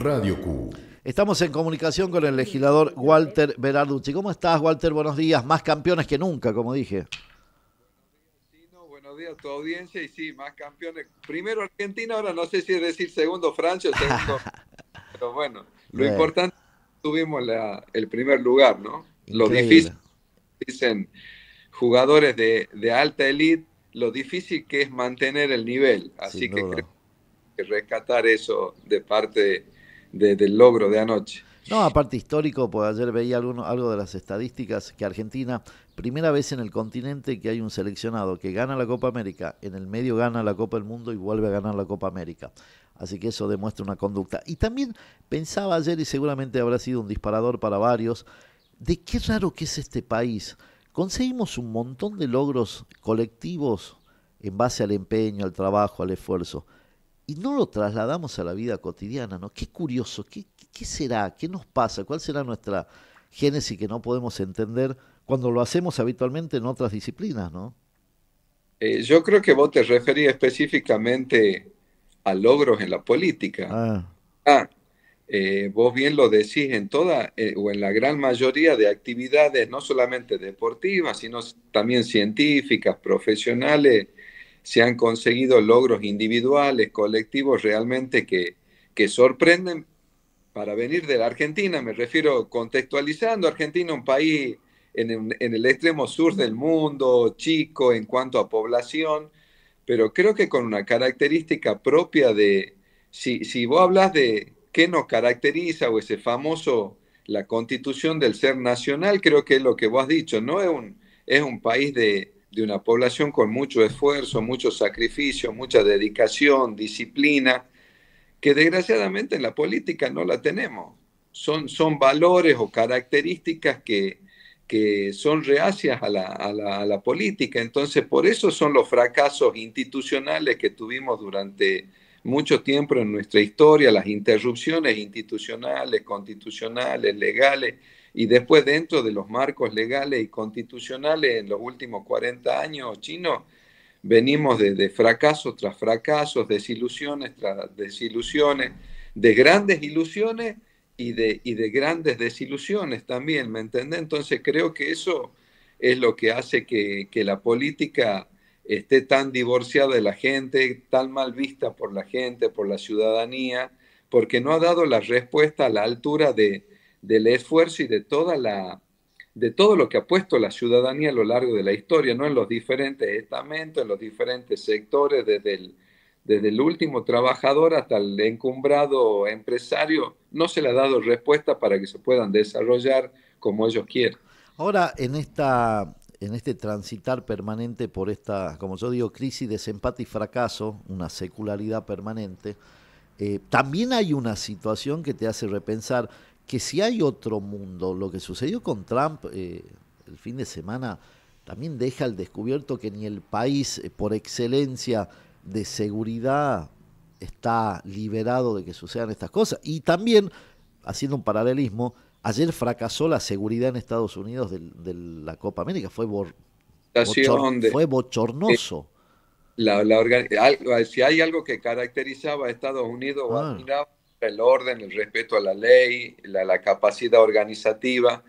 Radio Q. Estamos en comunicación con el legislador Walter Berarducci. ¿Cómo estás, Walter? Buenos días. Más campeones que nunca, como dije. buenos días a tu audiencia y sí, más campeones. Primero Argentina, ahora no sé si es decir segundo Francia o segundo. pero bueno, lo importante es que tuvimos el primer lugar, ¿no? Lo difícil, dicen jugadores de, alta elite, lo difícil que es mantener el nivel. Así que que rescatar eso de parte de del logro de anoche. No, aparte histórico, pues ayer veía algo de las estadísticas que Argentina, primera vez en el continente que hay un seleccionado que gana la Copa América, en el medio gana la Copa del Mundo y vuelve a ganar la Copa América. Así que eso demuestra una conducta. Y también pensaba ayer, y seguramente habrá sido un disparador para varios, de qué raro que es este país. Conseguimos un montón de logros colectivos en base al empeño, al trabajo, al esfuerzo y no lo trasladamos a la vida cotidiana, ¿no? Qué curioso, ¿qué, qué será? ¿Qué nos pasa? ¿Cuál será nuestra génesis que no podemos entender cuando lo hacemos habitualmente en otras disciplinas, ¿no? Eh, yo creo que vos te referís específicamente a logros en la política. Ah. ah eh, vos bien lo decís en toda eh, o en la gran mayoría de actividades, no solamente deportivas, sino también científicas, profesionales se han conseguido logros individuales, colectivos, realmente que, sorprenden para venir de la Argentina. Me refiero contextualizando, Argentina un país en, el extremo sur del mundo, chico en cuanto a población, pero creo que con una característica propia de, si, si vos hablas de qué nos caracteriza o ese famoso, la constitución del ser nacional, creo que es lo que vos has dicho, ¿no? Es un, es un país de, de una población con mucho esfuerzo, mucho sacrificio, mucha dedicación, disciplina, que desgraciadamente en la política no la tenemos. Son, son valores o características que, son reacias a la política. Entonces, por eso son los fracasos institucionales que tuvimos durante mucho tiempo en nuestra historia, las interrupciones institucionales, constitucionales, legales, y después dentro de los marcos legales y constitucionales en los últimos 40 años chinos, venimos de, fracasos tras fracasos, desilusiones tras desilusiones, de grandes ilusiones y de, de grandes desilusiones también, ¿me entendés? Entonces creo que eso es lo que hace que, que la política esté tan divorciada de la gente, tan mal vista por la gente, por la ciudadanía, porque no ha dado la respuesta a la altura de, del esfuerzo y de, toda la, de todo lo que ha puesto la ciudadanía a lo largo de la historia, ¿no? en los diferentes estamentos, en los diferentes sectores, desde el, desde el último trabajador hasta el encumbrado empresario, no se le ha dado respuesta para que se puedan desarrollar como ellos quieren. Ahora, en esta en este transitar permanente por esta, como yo digo, crisis, desempate y fracaso, una secularidad permanente, eh, también hay una situación que te hace repensar que si hay otro mundo, lo que sucedió con Trump eh, el fin de semana también deja al descubierto que ni el país eh, por excelencia de seguridad está liberado de que sucedan estas cosas. Y también haciendo un paralelismo, ayer fracasó la seguridad en Estados Unidos de, la Copa América, fue, bochornoso. si hay algo que caracterizaba a Estados Unidos, ah. el orden, el respeto a la ley, la, capacidad organizativa,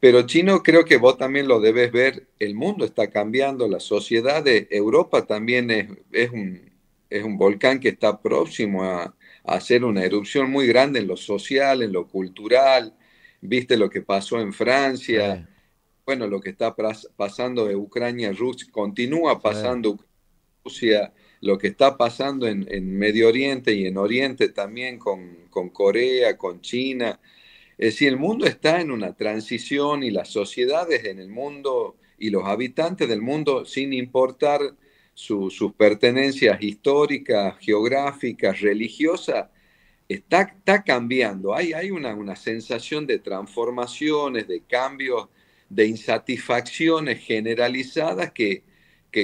pero chino, creo que vos también lo debes ver, el mundo está cambiando, la sociedad de Europa también es, un, es un volcán que está próximo a, hacer una erupción muy grande en lo social, en lo cultural, viste lo que pasó en Francia, bueno, lo que está pasando en Ucrania, Rusia, continúa pasando Rusia, lo que está pasando en, Medio Oriente y en Oriente también con, con Corea, con China. Es decir, el mundo está en una transición y las sociedades en el mundo y los habitantes del mundo, sin importar sus pertenencias históricas, geográficas, religiosas, está, está cambiando. Hay, hay una, sensación de transformaciones, de cambios, de insatisfacciones generalizadas que,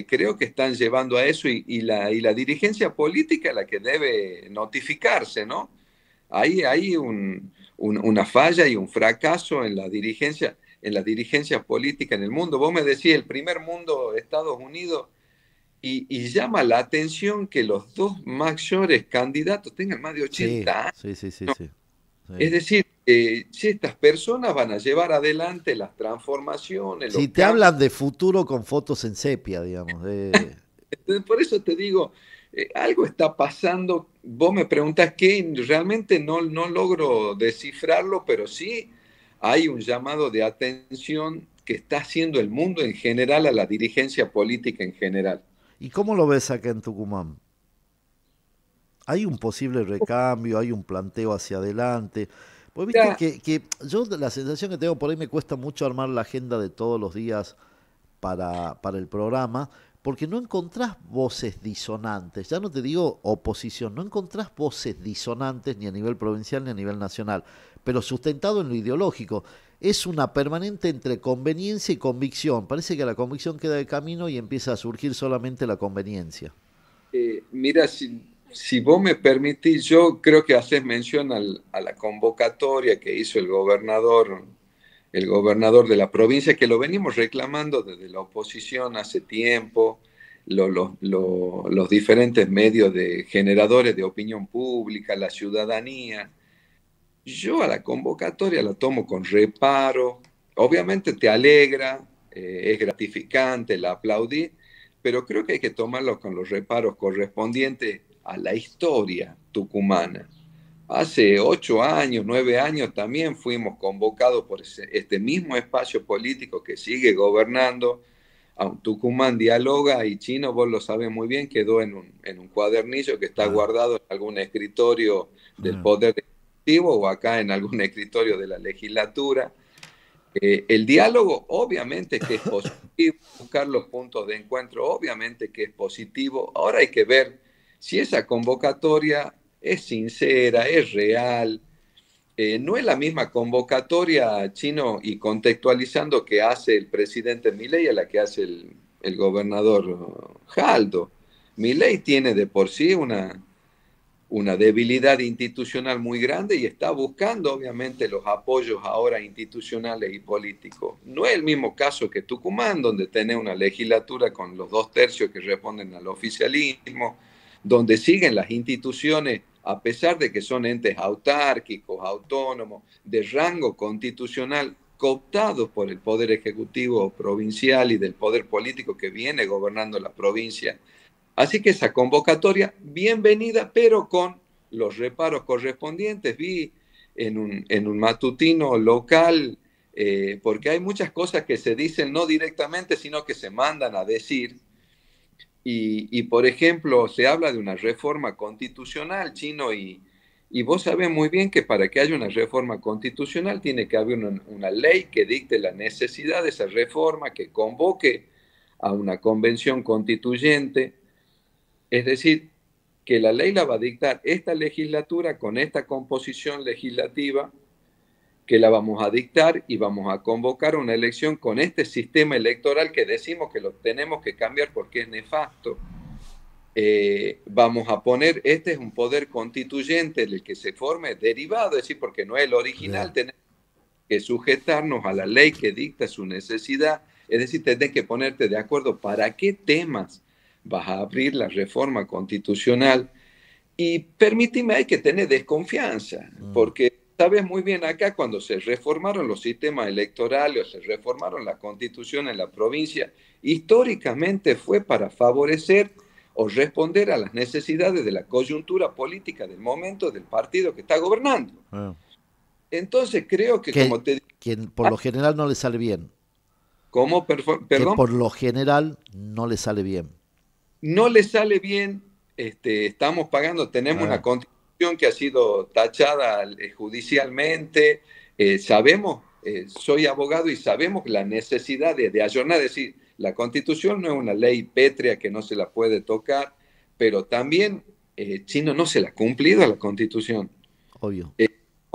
creo que están llevando a eso y, la, y la dirigencia política es la que debe notificarse, ¿no? hay una falla y un fracaso en la dirigencia en la dirigencia política en el mundo. Vos me decís, el primer mundo, Estados Unidos, y, llama la atención que los dos mayores candidatos tengan más de 80 años. Sí, sí, Es decir, eh, si estas personas van a llevar adelante las transformaciones. Si te hablan de futuro con fotos en sepia, digamos. Por eso te digo, eh, algo está pasando. Vos me preguntas qué, realmente no, no logro descifrarlo, pero sí hay un llamado de atención que está haciendo el mundo en general a la dirigencia política en general. ¿Y cómo lo ves acá en Tucumán? ¿Hay un posible recambio? ¿Hay un planteo hacia adelante? Pues viste que, yo la sensación que tengo por ahí me cuesta mucho armar la agenda de todos los días para, para el programa, porque no encontrás voces disonantes, ya no te digo oposición, no encontrás voces disonantes ni a nivel provincial ni a nivel nacional, pero sustentado en lo ideológico es una permanente entre conveniencia y convicción. Parece que la convicción queda de camino y empieza a surgir solamente la conveniencia. Eh, mira, si, vos me permitís, yo creo que haces mención a la convocatoria que hizo el gobernador, el gobernador de la provincia, que lo venimos reclamando desde la oposición hace tiempo, los diferentes medios de generadores de opinión pública, la ciudadanía yo a la convocatoria la tomo con reparo, obviamente te alegra, eh, es gratificante, la aplaudí, pero creo que hay que tomarlo con los reparos correspondientes a la historia tucumana. Hace ocho años, nueve años también fuimos convocados por este mismo espacio político que sigue gobernando. A Tucumán dialoga y Chino, vos lo sabes muy bien, quedó en un, cuadernillo que está ah. guardado en algún escritorio del ah. Poder o acá en algún escritorio de la legislatura. Eh, el diálogo obviamente que es positivo, buscar los puntos de encuentro obviamente que es positivo. Ahora hay que ver si esa convocatoria es sincera, es real. Eh, no es la misma convocatoria chino y contextualizando que hace el presidente Milei a la que hace el, gobernador Jaldo. Milei tiene de por sí una, una debilidad institucional muy grande y está buscando obviamente los apoyos ahora institucionales y políticos. No es el mismo caso que Tucumán, donde tiene una legislatura con los dos tercios que responden al oficialismo, donde siguen las instituciones a pesar de que son entes autárquicos, autónomos, de rango constitucional, cooptados por el poder ejecutivo provincial y del poder político que viene gobernando la provincia Así que esa convocatoria, bienvenida, pero con los reparos correspondientes. Vi en un, matutino local, eh, porque hay muchas cosas que se dicen no directamente, sino que se mandan a decir. Y, por ejemplo, se habla de una reforma constitucional chino y, y, vos sabés muy bien que para que haya una reforma constitucional tiene que haber una ley que dicte la necesidad de esa reforma, que convoque a una convención constituyente es decir, que la ley la va a dictar esta legislatura con esta composición legislativa, que la vamos a dictar y vamos a convocar una elección con este sistema electoral que decimos que lo tenemos que cambiar porque es nefasto. Eh, vamos a poner, este es un poder constituyente, el que se forme derivado, es decir, porque no es el original, tenemos que sujetarnos a la ley que dicta su necesidad, es decir, tenés que ponerte de acuerdo para qué temas vas a abrir la reforma constitucional y permíteme, hay que tener desconfianza, mm. porque sabes muy bien acá cuando se reformaron los sistemas electorales, o se reformaron la constitución en la provincia, históricamente fue para favorecer o responder a las necesidades de la coyuntura política del momento del partido que está gobernando. Ah. Entonces creo que, como te quien por lo general no le sale bien. ¿Cómo? Perdón. por lo general no le sale bien no le sale bien, este, estamos pagando, tenemos una constitución que ha sido tachada eh, judicialmente, eh, sabemos, eh, soy abogado y sabemos la necesidad de, de ayornar, es decir, la constitución no es una ley pétrea que no se la puede tocar, pero también China Chino no se la ha cumplido a la constitución. Obvio.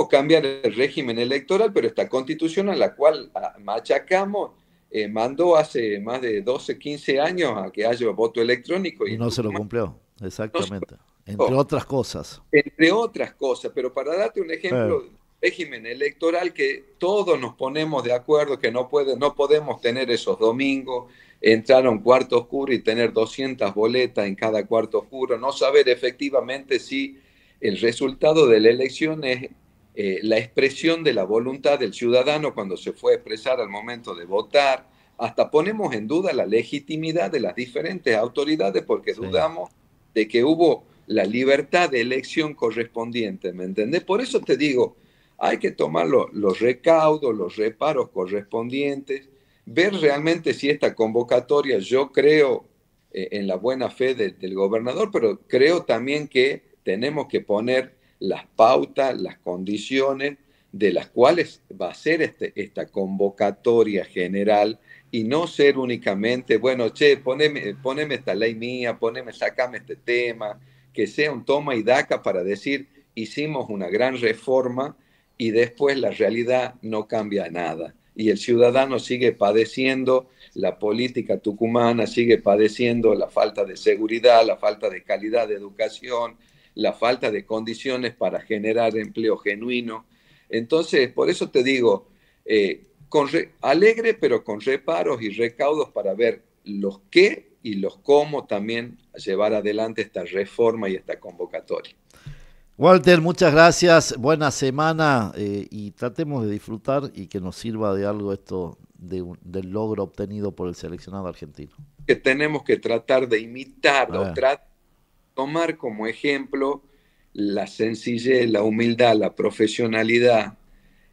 cambiar el régimen electoral, pero esta constitución a la cual ah, machacamos eh, mandó hace más de 12, 15 años a que haya voto electrónico. Y, no se lo cumplió, exactamente. entre otras cosas. Entre otras cosas, pero para darte un ejemplo, régimen electoral que todos nos ponemos de acuerdo que no, puede, no podemos tener esos domingos, entrar a un cuarto oscuro y tener 200 boletas en cada cuarto oscuro, no saber efectivamente si el resultado de la elección es eh, la expresión de la voluntad del ciudadano cuando se fue a expresar al momento de votar. Hasta ponemos en duda la legitimidad de las diferentes autoridades porque dudamos de que hubo la libertad de elección correspondiente, ¿me entendés? Por eso te digo, hay que tomar los recaudos, los reparos correspondientes, ver realmente si esta convocatoria, yo creo eh, en la buena fe del gobernador, pero creo también que tenemos que poner las pautas, las condiciones de las cuales va a ser este, esta convocatoria general y no ser únicamente, bueno, che, poneme, poneme esta ley mía, poneme, sacame este tema, que sea un toma y daca para decir, hicimos una gran reforma y después la realidad no cambia nada. Y el ciudadano sigue padeciendo la política tucumana, sigue padeciendo la falta de seguridad, la falta de calidad de educación, la falta de condiciones para generar empleo genuino. Entonces, por eso te digo, eh, con alegre, pero con reparos y recaudos para ver los qué y los cómo también llevar adelante esta reforma y esta convocatoria. Walter, muchas gracias, buena semana eh, y tratemos de disfrutar y que nos sirva de algo esto del logro obtenido por el seleccionado argentino. Que tenemos que tratar de imitar o tratar tomar como ejemplo la sencillez, la humildad, la profesionalidad,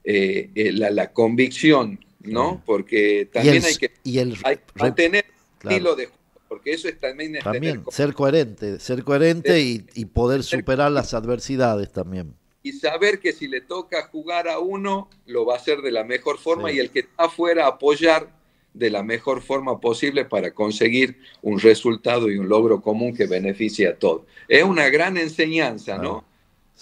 eh, eh, la, convicción, ¿no? Porque también hay que y el, estilo de porque eso es también, es ser coherente, ser coherente y, poder superar las adversidades también. Y saber que si le toca jugar a uno, lo va a hacer de la mejor forma y el que está afuera apoyar de la mejor forma posible para conseguir un resultado y un logro común que beneficie a todos. Es una gran enseñanza, ¿no?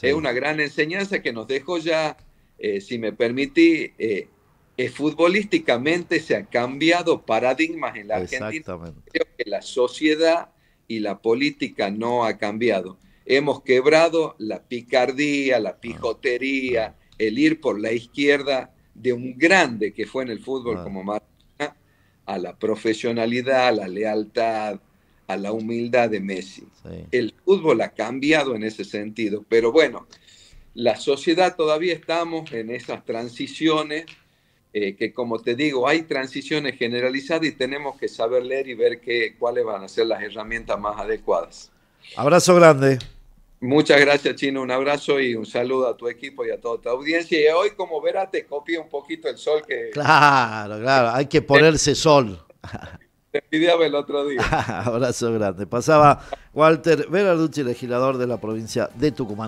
Es una gran enseñanza que nos dejó ya, eh, si me permití, eh, eh, futbolísticamente se han cambiado paradigmas en la Argentina. Creo que la sociedad y la política no ha cambiado. Hemos quebrado la picardía, la ah, pijotería, ah. el ir por la izquierda de un grande que fue en el fútbol ah. como Marcos a la profesionalidad, a la lealtad, a la humildad de Messi. El fútbol ha cambiado en ese sentido, pero bueno, la sociedad todavía estamos en esas transiciones, eh, que como te digo, hay transiciones generalizadas y tenemos que saber leer y ver qué cuáles van a ser las herramientas más adecuadas. Abrazo grande. Muchas gracias, Chino. Un abrazo y un saludo a tu equipo y a toda tu audiencia. Y hoy, como verás, te copia un poquito el sol que. Claro, claro, hay que ponerse sol. Te envidiaba el otro día. abrazo grande. Pasaba Walter verarducci legislador de la provincia de Tucumán.